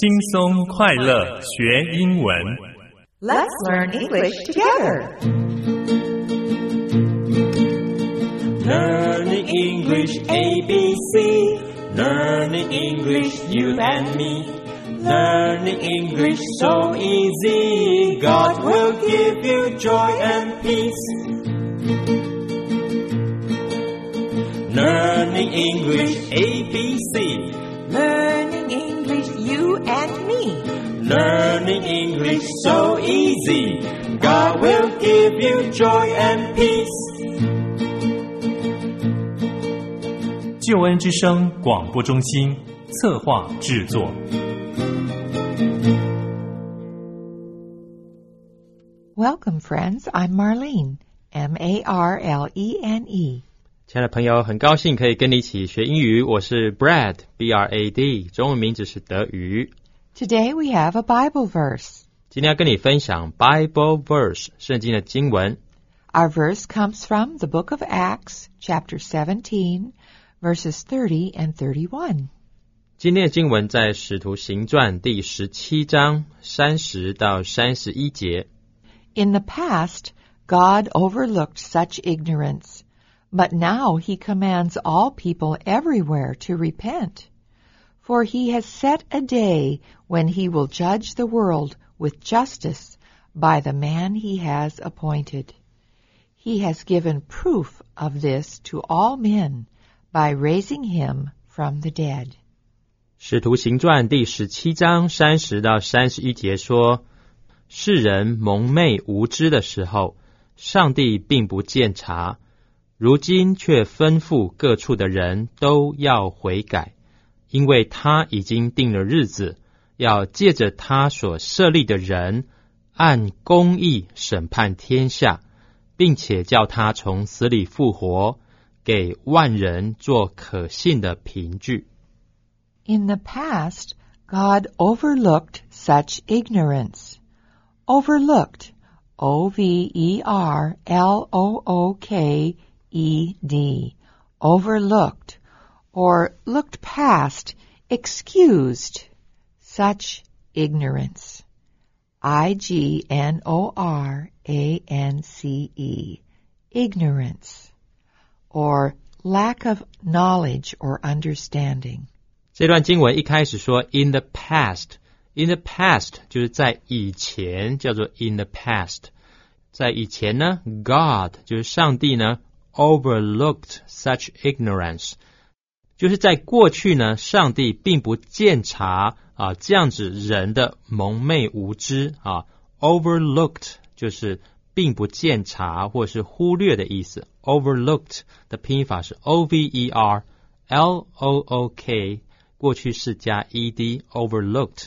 轻松快乐学英文。Let's learn English together. Learning English ABC. Learning English you and me. Learning English so easy. God will give you joy and peace. Learning English ABC. Learning and me. Learning English so easy. God will give you joy and peace. 救恩之声广播中心策划制作。Welcome, friends. I'm Marlene, M A R L E N E. 亲爱的朋友，很高兴可以跟你一起学英语。我是 Brad B R A D，中文名字是德瑜。Today we have a Bible verse。今天要跟你分享 Bible verse，圣经的经文。Our verse comes from the book of Acts, chapter seventeen, verses thirty and thirty-one. 今天的经文在《使徒行传》第十七章三十到三十一节。In the past, God overlooked such ignorance. But now he commands all people everywhere to repent. For he has set a day when he will judge the world with justice by the man he has appointed. He has given proof of this to all men by raising him from the dead. 如今却吩咐各处的人都要悔改，因为他已经定了日子，要借着他所设立的人，按公义审判天下，并且叫他从死里复活，给万人做可信的凭据。In the past, God overlooked such ignorance. Overlooked, O V E R L O O K ed, overlooked, or looked past, excused, such ignorance. I-G-N-O-R-A-N-C-E, ignorance, or lack of knowledge or understanding. 这段经文一开始说 “in the past”。In the past 就是在以前，叫做 in the past。在以前呢，God 就是上帝呢 Overlooked such ignorance，就是在过去呢，上帝并不鉴察啊这样子人的蒙昧无知啊。Overlooked 就是并不鉴察，或是忽略的意思。Overlooked 的拼法是 O V E R L O O K，过去式加 E D，overlooked，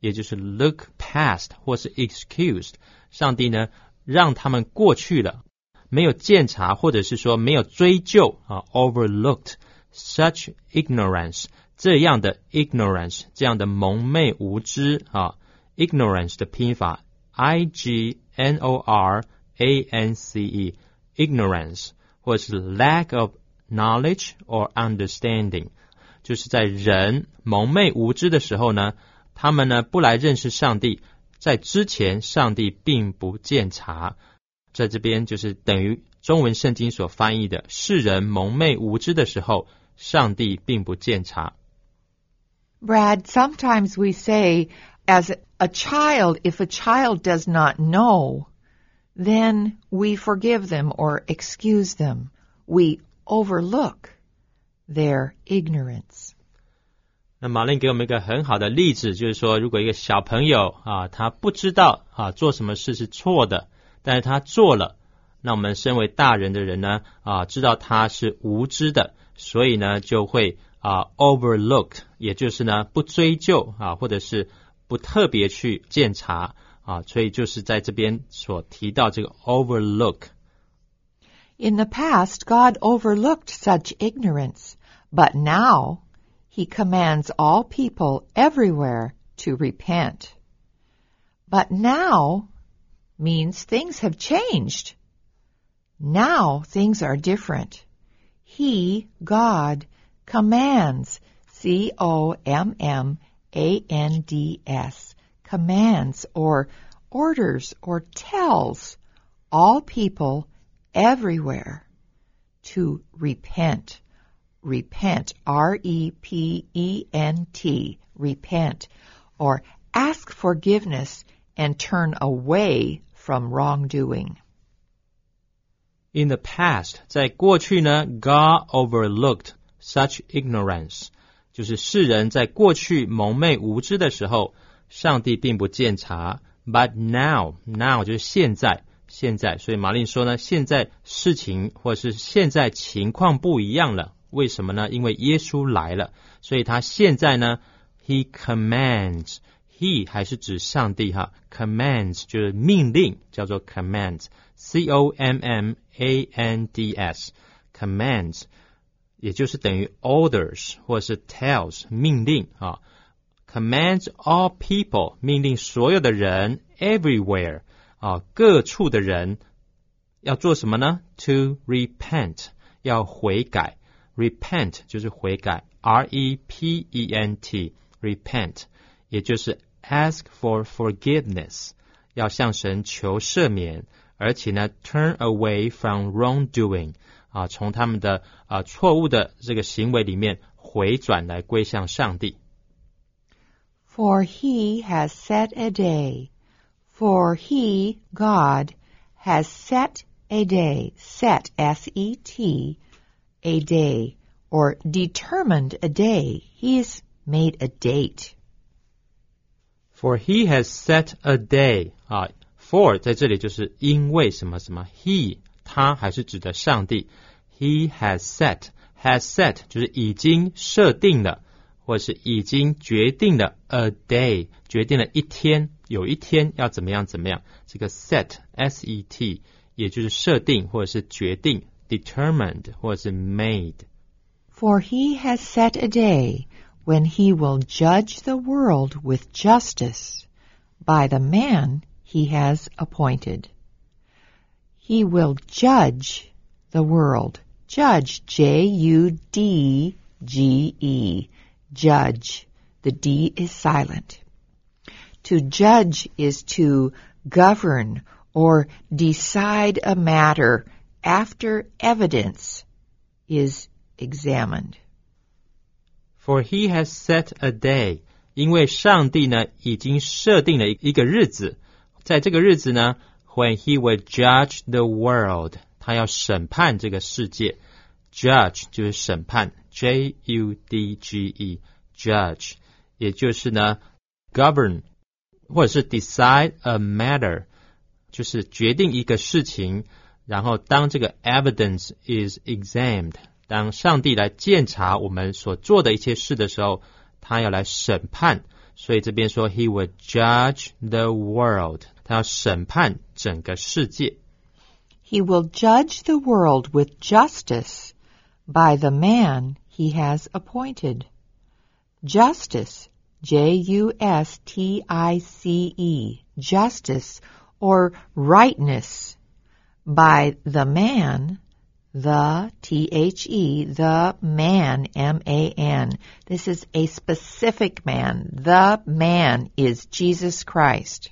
也就是 look past 或是 excused。上帝呢，让他们过去了。没有见察，或者是说没有追究啊，overlooked such ignorance 这样的 ignorance 这样的蒙昧无知啊，ignorance 的拼法 i g n o r a n c e ignorance 或者是 lack of knowledge or understanding，就是在人蒙昧无知的时候呢，他们呢不来认识上帝，在之前上帝并不见察。在这边就是等于中文圣经所翻译的“世人蒙昧无知的时候，上帝并不见察。” Brad，sometimes we say as a child, if a child does not know, then we forgive them or excuse them, we overlook their ignorance. 那马林给我们一个很好的例子，就是说，如果一个小朋友啊，他不知道啊做什么事是错的。但是他做了。那我们身为大人的人呢，啊，知道他是无知的，所以呢就会啊 overlook，也就是呢不追究啊，或者是不特别去检查啊，所以就是在这边所提到这个 overlook。In the past, God overlooked such ignorance, but now He commands all people everywhere to repent. But now means things have changed. Now things are different. He, God, commands, C-O-M-M-A-N-D-S, commands or orders or tells all people everywhere to repent. Repent, R-E-P-E-N-T, repent, or ask forgiveness and turn away from wrongdoing. In the past, 在过去呢, God overlooked such ignorance. ignorance，就是世人在过去蒙昧无知的时候，上帝并不鉴察。But now, now 就是现在，现在。所以马令说呢，现在事情或者是现在情况不一样了。为什么呢？因为耶稣来了，所以他现在呢，He commands he 还是指上帝哈，commands 就是命令，叫做 commands，c o m m a n d s，commands 也就是等于 orders 或是 tells 命令啊，commands all people 命令所有的人 everywhere 啊各处的人要做什么呢？To repent 要悔改，repent 就是悔改，r e p e n t repent。也就是 ask for forgiveness，要向神求赦免，而且呢，turn away from wrongdoing，啊，从他们的啊错误的这个行为里面回转来归向上帝。For he has set a day. For he, God, has set a day. Set, S-E-T, a day, or determined a day. He's made a date. For he has set a day 啊，for 在这里就是因为什么什么，he 他还是指的上帝，he has set has set 就是已经设定的，或者是已经决定的 a day 决定了一天，有一天要怎么样怎么样，这个 set s e t 也就是设定或者是决定或者是 made。For he has set a day when he will judge the world with justice by the man he has appointed. He will judge the world. Judge, J-U-D-G-E. Judge. The D is silent. To judge is to govern or decide a matter after evidence is examined. For he has set a day，因为上帝呢已经设定了一个日子，在这个日子呢，when he will judge the world，他要审判这个世界。Judge 就是审判，J U D G E，judge，也就是呢，govern 或者是 decide a matter，就是决定一个事情，然后当这个 evidence is examined。当上帝来鉴察我们所做的一切事的时候，他要来审判。所以这边说，He will judge the world，他要审判整个世界。He will judge the world with justice by the man he has appointed. Justice, J-U-S-T-I-C-E, justice or rightness by the man the T-H-E, the man, M-A-N. This is a specific man. The man is Jesus Christ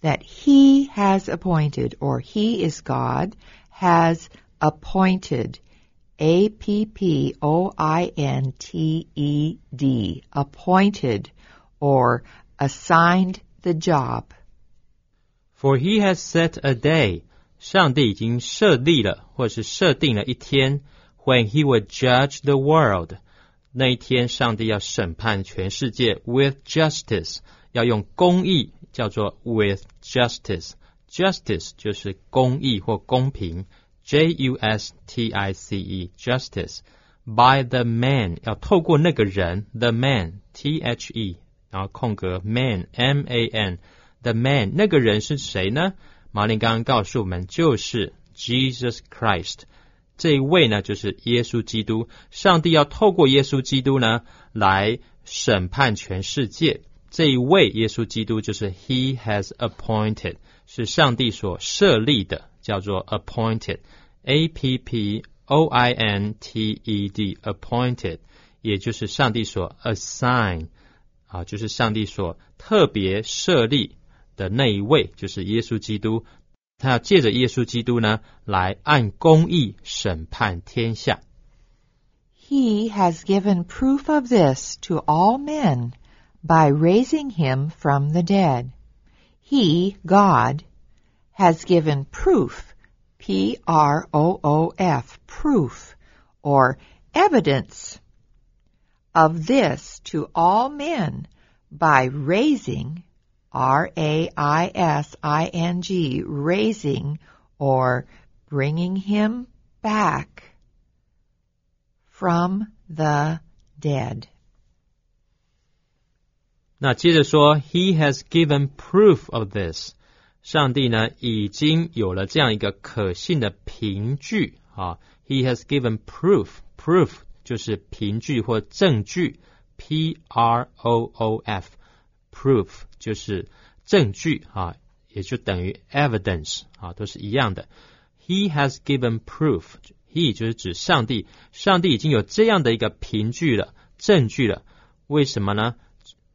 that he has appointed or he is God has appointed A P P O I N T E D appointed or assigned the job. For he has set a day 上帝已经设立了，或是设定了一天，when he will judge the world，那一天上帝要审判全世界，with justice，要用公义，叫做 with justice，justice 就是公义或公平，J U S T I C E justice by the man，要透过那个人，the man T H E，然后空格 man M A N，the man 那个人是谁呢？马林刚刚告诉我们，就是 Jesus Christ 这一位呢，就是耶稣基督。上帝要透过耶稣基督呢，来审判全世界。这一位耶稣基督就是 He has appointed，是上帝所设立的，叫做 appointed，A P P O I N T E D，appointed，也就是上帝所 assign 啊，就是上帝所特别设立。的那一位，就是耶稣基督。他要借着耶稣基督呢，来按公义审判天下。He has given proof of this to all men by raising him from the dead. He, God, has given proof, P R O O F, proof, or evidence of this to all men by raising R-A-I-S-I-N-G, raising or bringing him back from the dead. 那接着说，He has given proof of this。上帝呢，已经有了这样一个可信的凭据啊。He has given proof，proof 就是凭据或证据，P R O O F。Proof 就是证据啊，也就等于 evidence 啊，都是一样的。He has given proof，He 就是指上帝，上帝已经有这样的一个凭据了，证据了。为什么呢？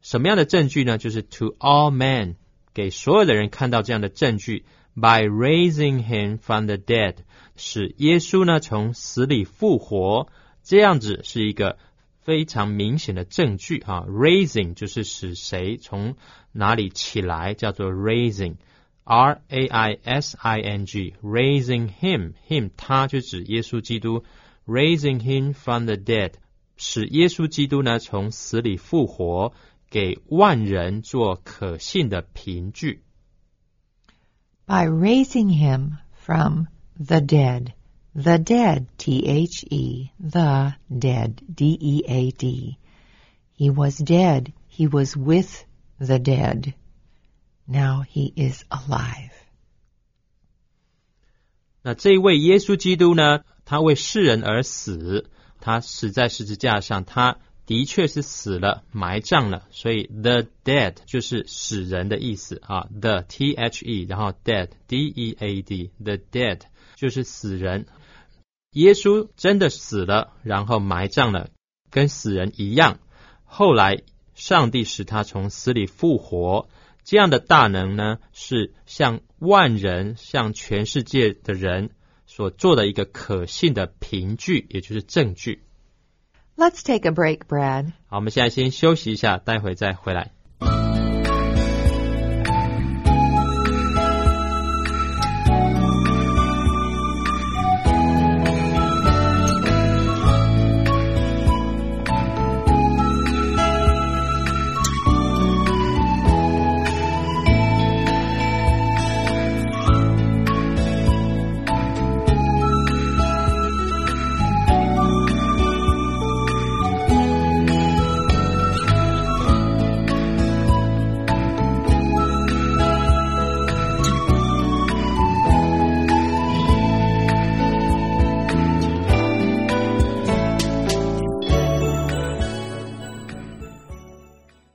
什么样的证据呢？就是 To all men，给所有的人看到这样的证据，By raising him from the dead，使耶稣呢从死里复活，这样子是一个。非常明显的证据啊，raising 就是使谁从哪里起来，叫做 raising，r a i s i n g，raising him 他就指耶稣基督，raising him from the dead，使耶稣基督呢从死里复活，给万人做可信的凭据。By raising him from the dead. The dead, T-H-E, the dead, D-E-A-D. He was dead. He was with the dead. Now he is alive. 那这一位耶稣基督呢？他为世人而死，他死在十字架上，他的确是死了、埋葬了。所以 the dead 就是死人的意思啊，the T H E，然后 dead D E A D，the dead 就是死人耶稣真的死了，然后埋葬了，跟死人一样。后来上帝使他从死里复活，这样的大能呢，是向万人、向全世界的人所做的一个可信的凭据，也就是证据。Let's take a break, Brad。好，我们现在先休息一下，待会再回来。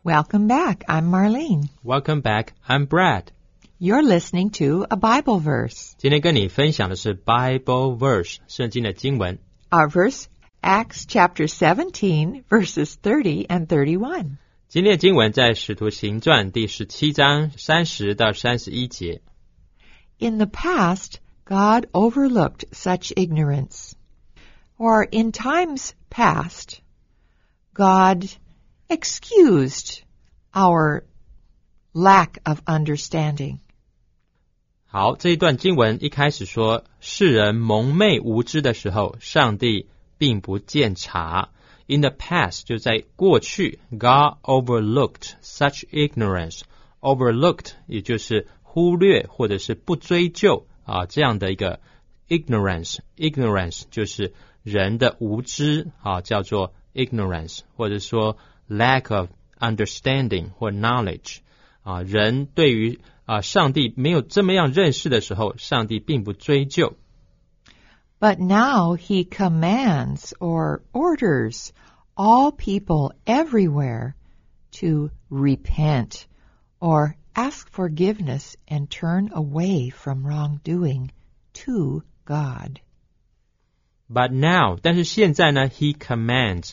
Welcome back. I'm Marlene. Welcome back. I'm Brad. You're listening to a Bible verse. 今天跟你分享的是 Bible verse 圣经的经文。Our verse Acts chapter 17 verses 30 and 31. 今天的经文在使徒行传第十七章三十到三十一节。In the past, God overlooked such ignorance. Or in times past, God excused our lack of understanding. 好，这一段经文一开始说，世人蒙昧无知的时候，上帝并不见察。In the past，就在过去，God overlooked such ignorance。overlooked 也就是忽略或者是不追究啊这样的一个 ignorance。ignorance 就是人的无知啊，叫做 ignorance，或者说 lack of understanding 或 knowledge 啊，人对于啊上帝没有这么样认识的时候，上帝并不追究。But now he commands or orders all people everywhere to repent or ask forgiveness and turn away from wrongdoing to God. But now，但是现在呢，he commands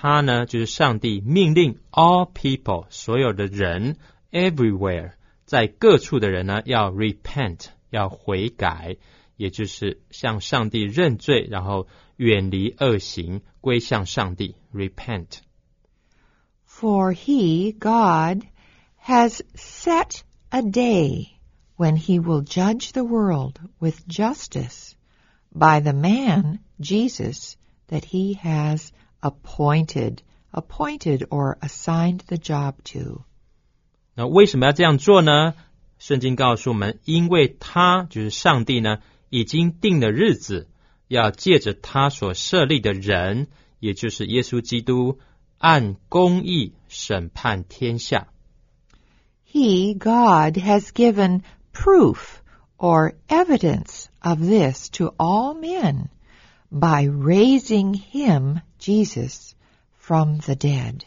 他呢，就是上帝命令 all people 所有的人 everywhere 在各处的人呢，要 repent 要悔改，也就是向上帝认罪，然后远离恶行，归向上帝 repent。For he God has set a day when he will judge the world with justice by the man Jesus that he has appointed, appointed or assigned the job to. 那为什么要这样做呢？圣经告诉我们，因为他就是上帝呢，已经定了日子，要借着他所设立的人，也就是耶稣基督，按公义审判天下。He, God, has given proof or evidence of this to all men by raising him, Jesus, from the dead.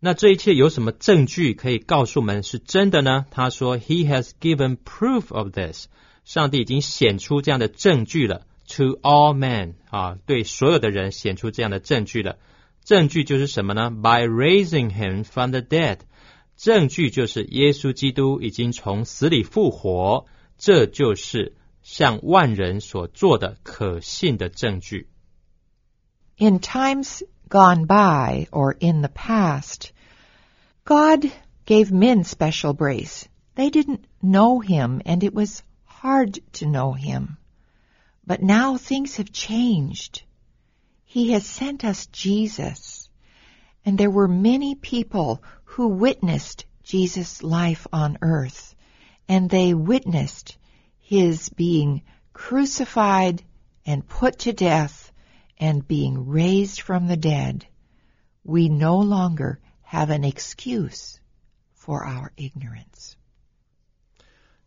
那这一切有什么证据可以告诉我们是真的呢？他说，He has given proof of this。上帝已经显出这样的证据了，to all men 啊，对所有的人显出这样的证据了。证据就是什么呢？By raising him from the dead，证据就是耶稣基督已经从死里复活，这就是向万人所做的可信的证据。In times gone by or in the past, God gave men special grace. They didn't know him and it was hard to know him. But now things have changed. He has sent us Jesus. And there were many people who witnessed Jesus' life on earth, and they witnessed his being crucified and put to death and being raised from the dead, we no longer have an excuse for our ignorance.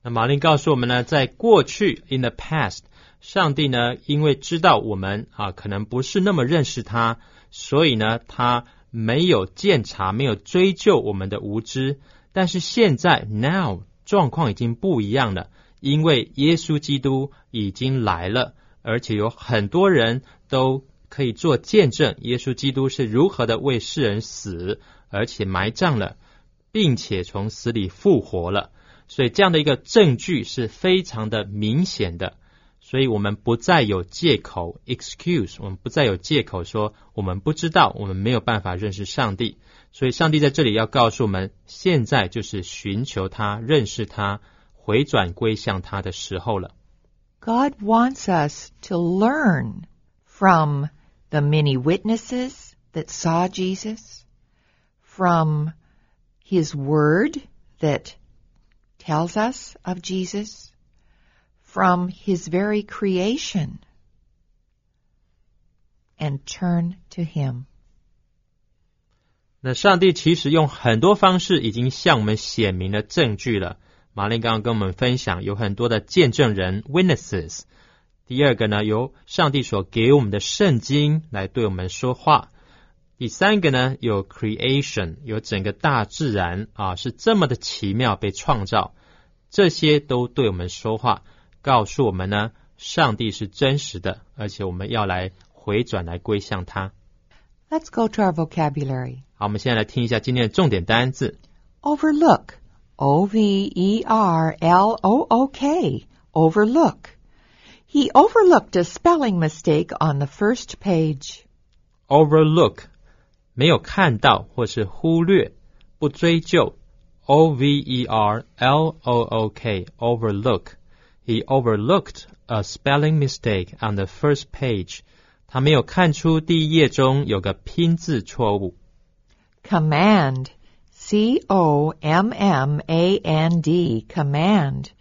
那马林告诉我们呢，在过去 in the past，上帝呢，因为知道我们啊，可能不是那么认识他，所以呢，他没有鉴察，没有追究我们的无知。但是现在 now，状况已经不一样了。因为耶稣基督已经来了，而且有很多人都可以做见证，耶稣基督是如何的为世人死，而且埋葬了，并且从死里复活了。所以这样的一个证据是非常的明显的，所以我们不再有借口 excuse，我们不再有借口说我们不知道，我们没有办法认识上帝。所以上帝在这里要告诉我们，现在就是寻求他，认识他。回转归向他的时候了。God wants us to learn from the many witnesses that saw Jesus, from His Word that tells us of Jesus, from His very creation, and turn to Him. 那上帝其实用很多方式已经向我们显明了证据了，马林刚刚跟我们分享，有很多的见证人 （witnesses）。第二个呢，由上帝所给我们的圣经来对我们说话。第三个呢，有 creation，有整个大自然啊，是这么的奇妙被创造，这些都对我们说话，告诉我们呢，上帝是真实的，而且我们要来回转来归向他。Let's go to our vocabulary。好，我们现在来听一下今天的重点单字。Overlook。O V E R L O O K, overlook. He overlooked a spelling mistake on the first page. Overlook, 没有看到或是忽略，不追究。O V E R L O O K, overlook. He overlooked a spelling mistake on the first page. 他没有看出第一页中有个拼字错误。Command. C O M M A N D, command.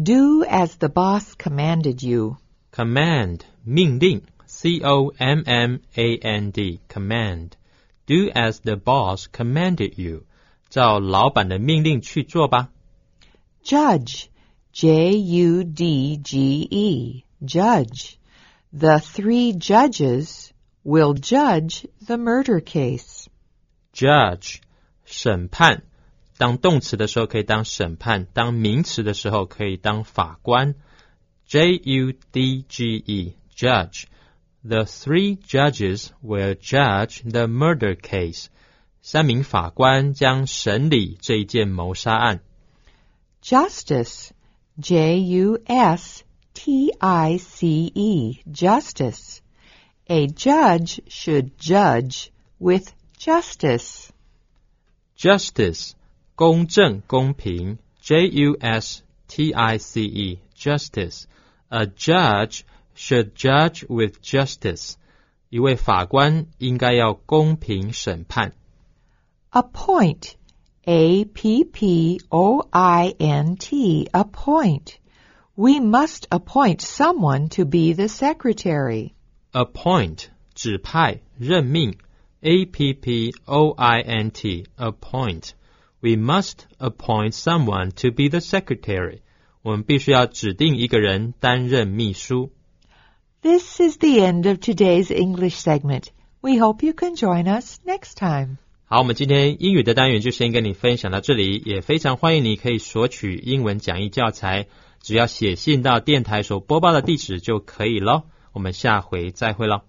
Do as the boss commanded you. Command, 命令，C O M M A N D, command. Do as the boss commanded you. Judge, D G E, judge. The three judges will judge the murder case. Judge, 审判，当动词的时候可以当审判，当名词的时候可以当法官。J U D G E judge. The three judges will judge the murder case. 三名法官将审理这一件谋杀案。Justice, J U S T I C E, justice. A judge should judge with justice. Justice，公正、公平，J U justice. A judge should judge with justice。一位法官应该要公平审判。Appoint, A P P O I N T, appoint. We must appoint someone to be the secretary. Appoint 指派任命。a-P-P-O-I-N-T, appoint. We must appoint someone to be the secretary. 我们必须要指定一个人担任秘书。This is the end of today's English segment. We hope you can join us next time. 好，我们今天英语的单元就先跟你分享到这里，也非常欢迎你可以索取英文讲义教材，只要写信到电台所播报的地址就可以喽。我们下回再会喽。